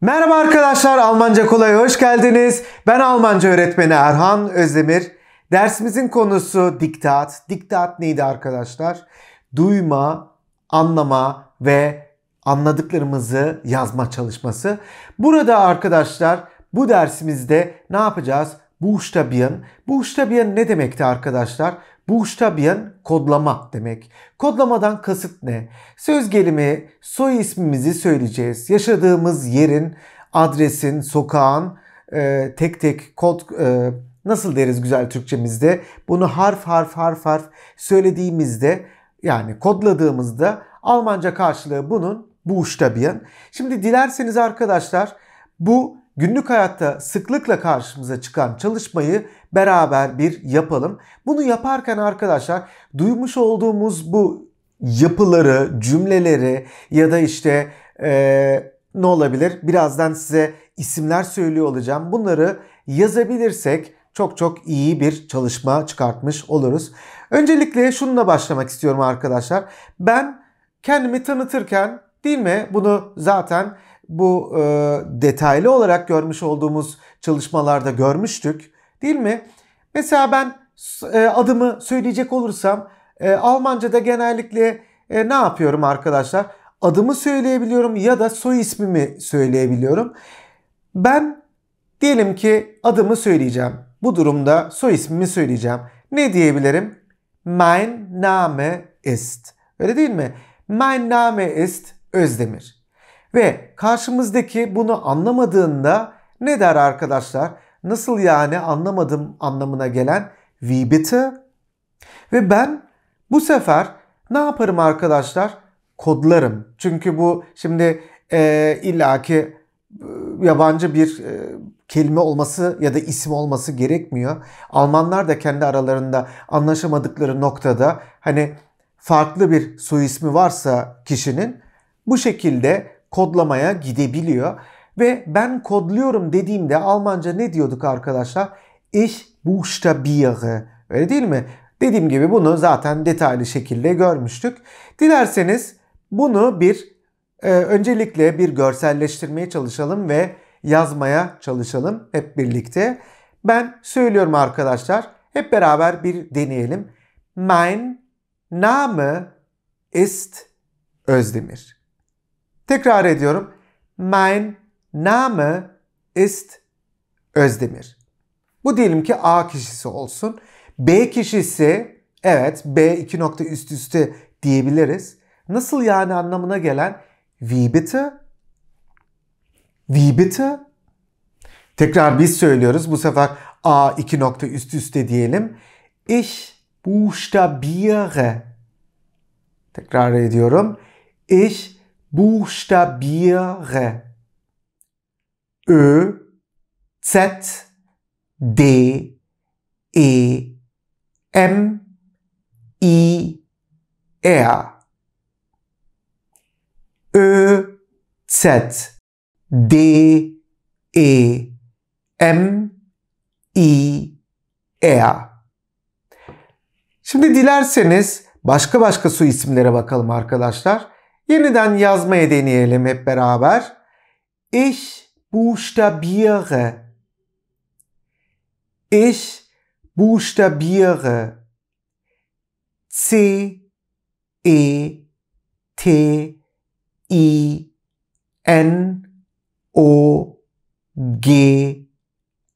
Merhaba arkadaşlar, Almanca Kolay'a hoş geldiniz. Ben Almanca öğretmeni Erhan Özdemir. Dersimizin konusu diktat. Diktat neydi arkadaşlar? Duyma, anlama ve anladıklarımızı yazma çalışması. Burada arkadaşlar bu dersimizde ne yapacağız? Buchstabieren. Buchstabieren ne demekti arkadaşlar? Buchstabiyen kodlama demek. Kodlamadan kasıt ne? Söz gelimi, soy ismimizi söyleyeceğiz. Yaşadığımız yerin, adresin, sokağın e, tek tek kod e, nasıl deriz güzel Türkçemizde? Bunu harf harf harf harf söylediğimizde yani kodladığımızda Almanca karşılığı bunun Buchstabiyen. Şimdi dilerseniz arkadaşlar bu günlük hayatta sıklıkla karşımıza çıkan çalışmayı beraber bir yapalım. Bunu yaparken arkadaşlar duymuş olduğumuz bu yapıları, cümleleri ya da işte ee, ne olabilir? Birazdan size isimler söylüyor olacağım. Bunları yazabilirsek çok çok iyi bir çalışma çıkartmış oluruz. Öncelikle şununla başlamak istiyorum arkadaşlar. Ben kendimi tanıtırken değil mi? Bunu zaten bu e, detaylı olarak görmüş olduğumuz çalışmalarda görmüştük değil mi? Mesela ben e, adımı söyleyecek olursam e, Almanca'da genellikle e, ne yapıyorum arkadaşlar? Adımı söyleyebiliyorum ya da soy ismimi söyleyebiliyorum. Ben diyelim ki adımı söyleyeceğim. Bu durumda soy ismimi söyleyeceğim. Ne diyebilirim? Mein Name ist. Öyle değil mi? Mein Name ist Özdemir. Ve karşımızdaki bunu anlamadığında ne der arkadaşlar? Nasıl yani anlamadım anlamına gelen wie bitte? Ve ben bu sefer ne yaparım arkadaşlar? Kodlarım. Çünkü bu şimdi e, illaki e, yabancı bir e, kelime olması ya da isim olması gerekmiyor. Almanlar da kendi aralarında anlaşamadıkları noktada hani farklı bir soy ismi varsa kişinin bu şekilde kodlamaya gidebiliyor. Ve ben kodluyorum dediğimde Almanca ne diyorduk arkadaşlar? Ich buchstabiere. Öyle değil mi? Dediğim gibi bunu zaten detaylı şekilde görmüştük. Dilerseniz bunu bir e, öncelikle bir görselleştirmeye çalışalım ve yazmaya çalışalım hep birlikte. Ben söylüyorum arkadaşlar. Hep beraber bir deneyelim. Mein Name ist Özdemir. Tekrar ediyorum. Mein Name ist Özdemir. Bu diyelim ki A kişisi olsun. B kişisi evet B iki nokta üst üste diyebiliriz. Nasıl yani anlamına gelen wie bitte? Wie bitte? Tekrar biz söylüyoruz. Bu sefer A iki nokta üst üste diyelim. Ich buchstabiere. Tekrar ediyorum. Ich buchstabiere. Ö, Z, D, E, M, I, R. Ö, Z, D, E, M, I, R. Şimdi dilerseniz başka başka su isimlere bakalım arkadaşlar. Yeniden yazmaya deneyelim hep beraber. Ich buchstabiere. Ich buchstabiere. C E T I N O G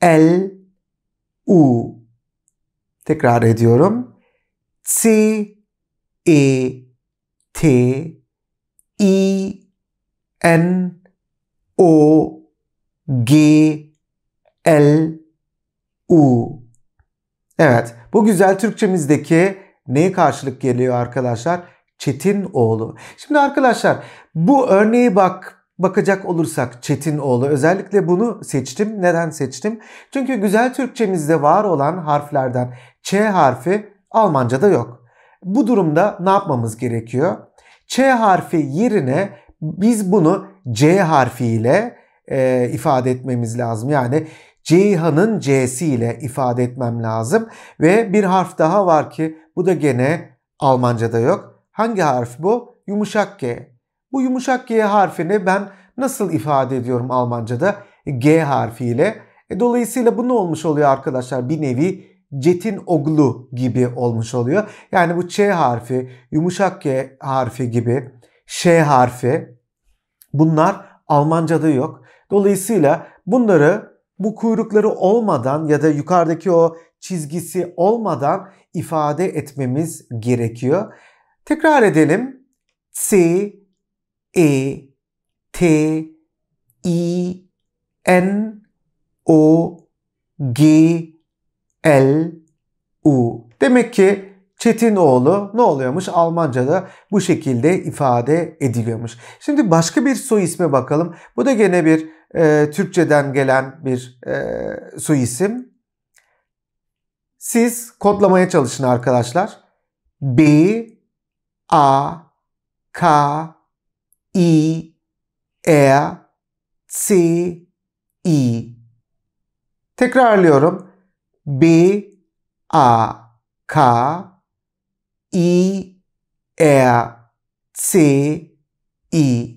L U Tekrar ediyorum. C E T e N O G L U. Evet, bu güzel Türkçemizdeki neye karşılık geliyor arkadaşlar? Çetin oğlu. Şimdi arkadaşlar bu örneğe bak bakacak olursak Çetin oğlu özellikle bunu seçtim. Neden seçtim? Çünkü güzel Türkçemizde var olan harflerden Ç harfi Almanca'da yok. Bu durumda ne yapmamız gerekiyor? Ç harfi yerine biz bunu C harfiyle e, ifade etmemiz lazım. Yani Ceyhan'ın C'si ile ifade etmem lazım. Ve bir harf daha var ki bu da gene Almanca'da yok. Hangi harf bu? Yumuşak G. Bu yumuşak G harfini ben nasıl ifade ediyorum Almanca'da? G harfiyle. E, dolayısıyla bu ne olmuş oluyor arkadaşlar? Bir nevi Cetin Oglu gibi olmuş oluyor. Yani bu Ç harfi, yumuşak G harfi gibi, Ş harfi bunlar Almanca'da yok. Dolayısıyla bunları bu kuyrukları olmadan ya da yukarıdaki o çizgisi olmadan ifade etmemiz gerekiyor. Tekrar edelim. C, E, T, I, N, O, G, el u. Demek ki Çetin oğlu ne oluyormuş? Almanca'da bu şekilde ifade ediliyormuş. Şimdi başka bir soy isme bakalım. Bu da gene bir e, Türkçeden gelen bir e, soy isim. Siz kodlamaya çalışın arkadaşlar. B A K I E C I Tekrarlıyorum. B A K I R e C I.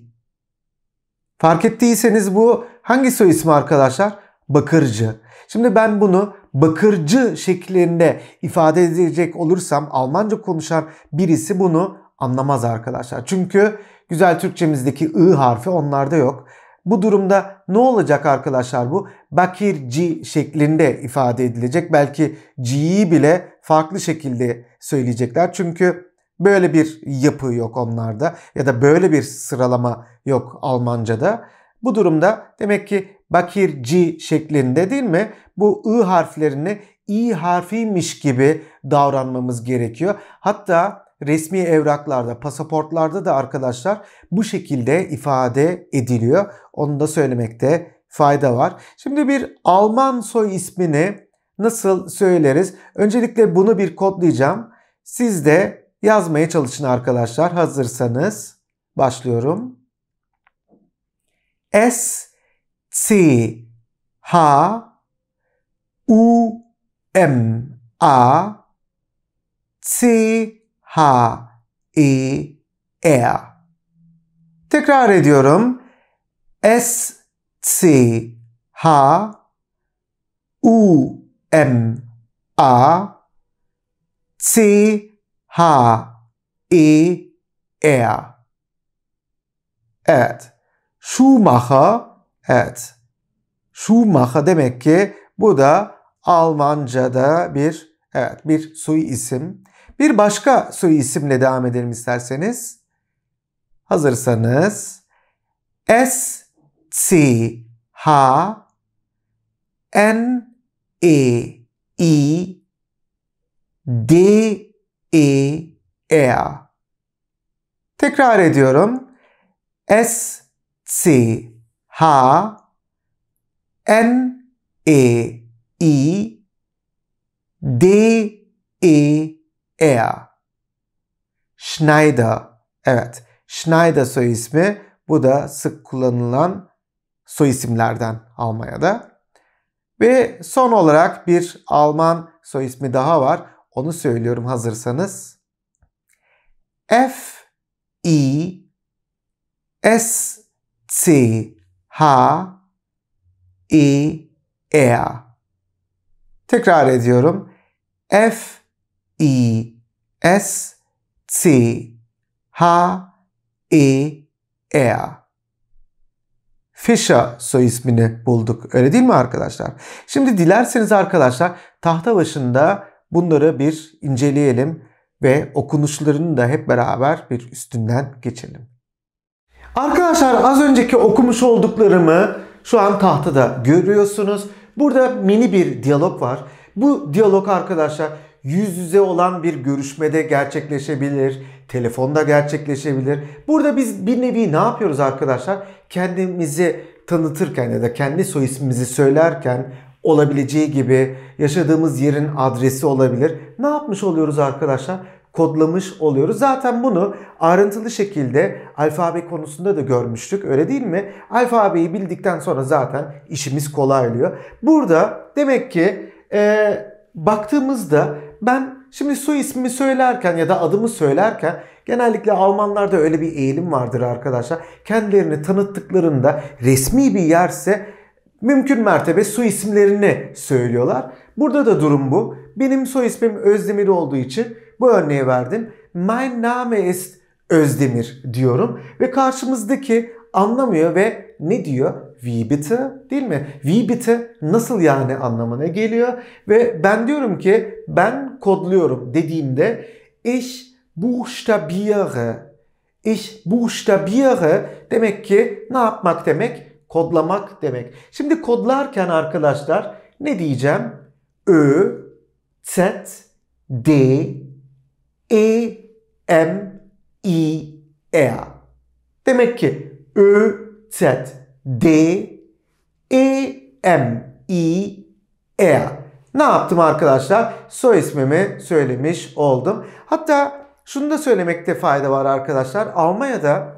Fark ettiyseniz bu hangi soy ismi arkadaşlar? Bakırcı. Şimdi ben bunu bakırcı şeklinde ifade edecek olursam Almanca konuşan birisi bunu anlamaz arkadaşlar. Çünkü güzel Türkçemizdeki ı harfi onlarda yok. Bu durumda ne olacak arkadaşlar bu? Bakirci şeklinde ifade edilecek. Belki C'yi bile farklı şekilde söyleyecekler. Çünkü böyle bir yapı yok onlarda ya da böyle bir sıralama yok Almanca'da. Bu durumda demek ki Bakirci şeklinde değil mi? Bu I harflerini i harfiymiş gibi davranmamız gerekiyor. Hatta resmi evraklarda, pasaportlarda da arkadaşlar bu şekilde ifade ediliyor. Onu da söylemekte fayda var. Şimdi bir Alman soy ismini nasıl söyleriz? Öncelikle bunu bir kodlayacağım. Siz de yazmaya çalışın arkadaşlar. Hazırsanız başlıyorum. S C H U M A C H E R. Tekrar ediyorum. S C H U M A C H E R. Evet. Schumacher. Evet. Schumacher demek ki bu da Almanca'da bir evet bir soy isim. Bir başka soy isimle devam edelim isterseniz. Hazırsanız S C H N E I D E R e Tekrar ediyorum. S C H N E I D E Er. Schneider. Evet. Schneider soy ismi. Bu da sık kullanılan soy isimlerden Almanya'da. Ve son olarak bir Alman soy ismi daha var. Onu söylüyorum hazırsanız. F I S C H E R Tekrar ediyorum. F e S C H E, e R. Fisher soy ismini bulduk. Öyle değil mi arkadaşlar? Şimdi dilerseniz arkadaşlar tahta başında bunları bir inceleyelim ve okunuşlarını da hep beraber bir üstünden geçelim. Arkadaşlar az önceki okumuş olduklarımı şu an tahtada görüyorsunuz. Burada mini bir diyalog var. Bu diyalog arkadaşlar yüz yüze olan bir görüşmede gerçekleşebilir, telefonda gerçekleşebilir. Burada biz bir nevi ne yapıyoruz arkadaşlar? Kendimizi tanıtırken ya da kendi soy ismimizi söylerken olabileceği gibi yaşadığımız yerin adresi olabilir. Ne yapmış oluyoruz arkadaşlar? kodlamış oluyoruz. Zaten bunu ayrıntılı şekilde alfabe konusunda da görmüştük. Öyle değil mi? Alfabeyi bildikten sonra zaten işimiz kolaylıyor. Burada demek ki e, baktığımızda ben şimdi su ismimi söylerken ya da adımı söylerken genellikle Almanlarda öyle bir eğilim vardır arkadaşlar. Kendilerini tanıttıklarında resmi bir yerse mümkün mertebe su isimlerini söylüyorlar. Burada da durum bu. Benim soy ismim Özdemir olduğu için bu örneği verdim. Mein Name ist Özdemir diyorum ve karşımızdaki anlamıyor ve ne diyor? wie bitte değil mi? Wie bitte nasıl yani anlamına geliyor ve ben diyorum ki ben kodluyorum dediğimde ich buchstabiere. Ich buchstabiere demek ki ne yapmak demek? Kodlamak demek. Şimdi kodlarken arkadaşlar ne diyeceğim? Ö, Z, D, E, M, I, E. Demek ki Ö, Z, D E M I E. A. Ne yaptım arkadaşlar? Soy ismimi söylemiş oldum. Hatta şunu da söylemekte fayda var arkadaşlar. Almanya'da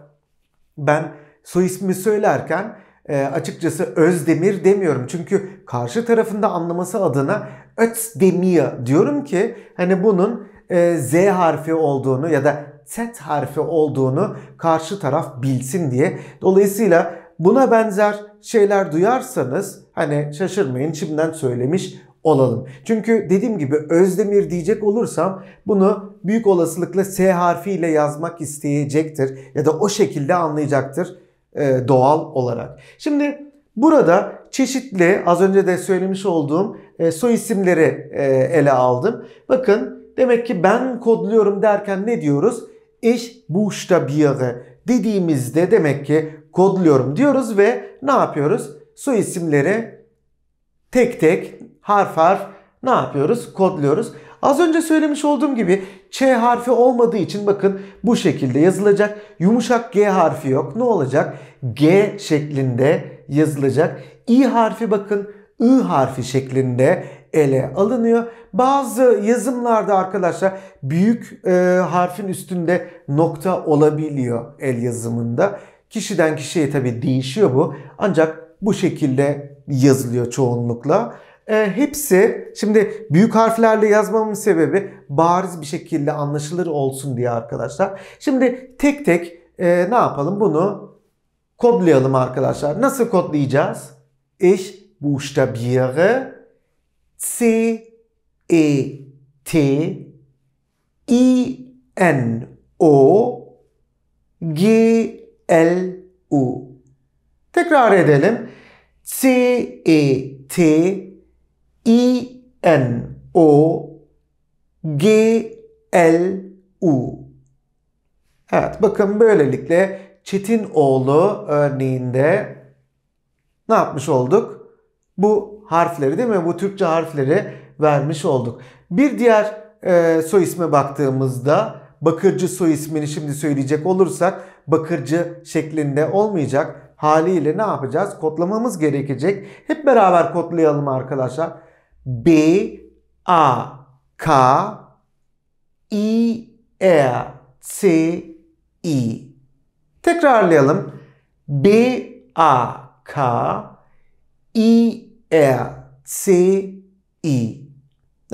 ben soy ismi söylerken e, açıkçası Özdemir demiyorum. Çünkü karşı tarafında anlaması adına Özdemir diyorum ki hani bunun e, Z harfi olduğunu ya da Z harfi olduğunu karşı taraf bilsin diye. Dolayısıyla buna benzer şeyler duyarsanız hani şaşırmayın şimdiden söylemiş olalım. Çünkü dediğim gibi Özdemir diyecek olursam bunu büyük olasılıkla S harfiyle yazmak isteyecektir ya da o şekilde anlayacaktır e, doğal olarak. Şimdi burada çeşitli az önce de söylemiş olduğum e, soy isimleri e, ele aldım. Bakın demek ki ben kodluyorum derken ne diyoruz? Ich buchstabiere dediğimizde demek ki kodluyorum diyoruz ve ne yapıyoruz? Su isimleri tek tek harf harf ne yapıyoruz? Kodluyoruz. Az önce söylemiş olduğum gibi Ç harfi olmadığı için bakın bu şekilde yazılacak. Yumuşak G harfi yok. Ne olacak? G şeklinde yazılacak. İ harfi bakın I harfi şeklinde ele alınıyor. Bazı yazımlarda arkadaşlar büyük e, harfin üstünde nokta olabiliyor el yazımında. Kişiden kişiye tabi değişiyor bu. Ancak bu şekilde yazılıyor çoğunlukla. E, hepsi şimdi büyük harflerle yazmamın sebebi bariz bir şekilde anlaşılır olsun diye arkadaşlar. Şimdi tek tek e, ne yapalım bunu kodlayalım arkadaşlar. Nasıl kodlayacağız? Ich buchstabiere C E T I N O G L U. Tekrar edelim. C E T I N O G L U. Evet bakın böylelikle Çetin oğlu örneğinde ne yapmış olduk? Bu harfleri değil mi? Bu Türkçe harfleri vermiş olduk. Bir diğer e, soy isme baktığımızda Bakırcı soy ismini şimdi söyleyecek olursak bakırcı şeklinde olmayacak. Haliyle ne yapacağız? Kodlamamız gerekecek. Hep beraber kodlayalım arkadaşlar. B A K I E C I Tekrarlayalım. B A K I E C I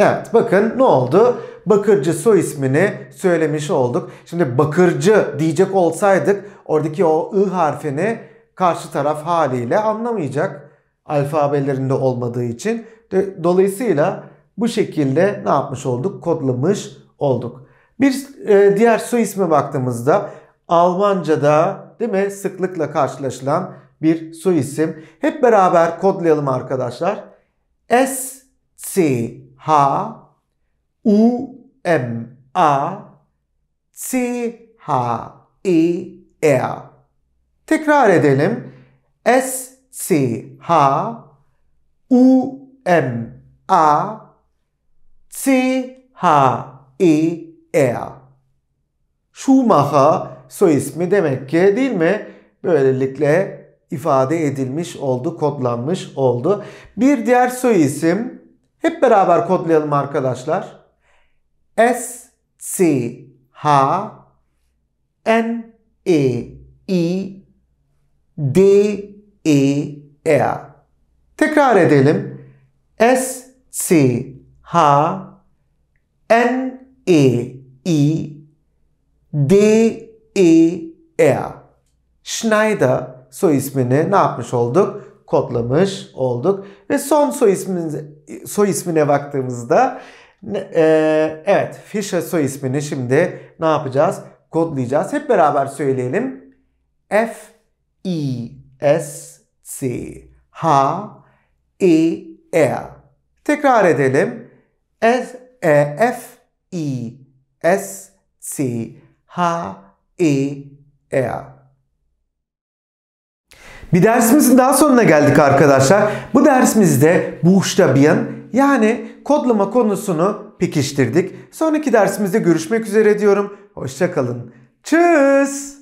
Evet bakın ne oldu? Bakırcı su ismini söylemiş olduk. Şimdi bakırcı diyecek olsaydık oradaki o ı harfini karşı taraf haliyle anlamayacak. Alfabelerinde olmadığı için. Dolayısıyla bu şekilde ne yapmış olduk? Kodlamış olduk. Bir e, diğer su ismi baktığımızda Almanca'da değil mi sıklıkla karşılaşılan bir su isim. Hep beraber kodlayalım arkadaşlar. S C H U M A C H E R. Tekrar edelim. S C H U M A C H E R. Schumacher soy ismi demek ki değil mi? Böylelikle ifade edilmiş oldu, kodlanmış oldu. Bir diğer soy isim hep beraber kodlayalım arkadaşlar. S C H N A E D E R. Tekrar edelim. S C H N E E D E R. Schneider soy ismini ne yapmış olduk? Kodlamış olduk. Ve son soy ismine, soy ismine baktığımızda ee, evet Fisher soy ismini şimdi ne yapacağız? Kodlayacağız. Hep beraber söyleyelim. F I e, S C H E R e. Tekrar edelim. S E F I S C H E R bir dersimizin daha sonuna geldik arkadaşlar. Bu dersimizde buchstabieren yani kodlama konusunu pekiştirdik. Sonraki dersimizde görüşmek üzere diyorum. Hoşçakalın. Tschüss.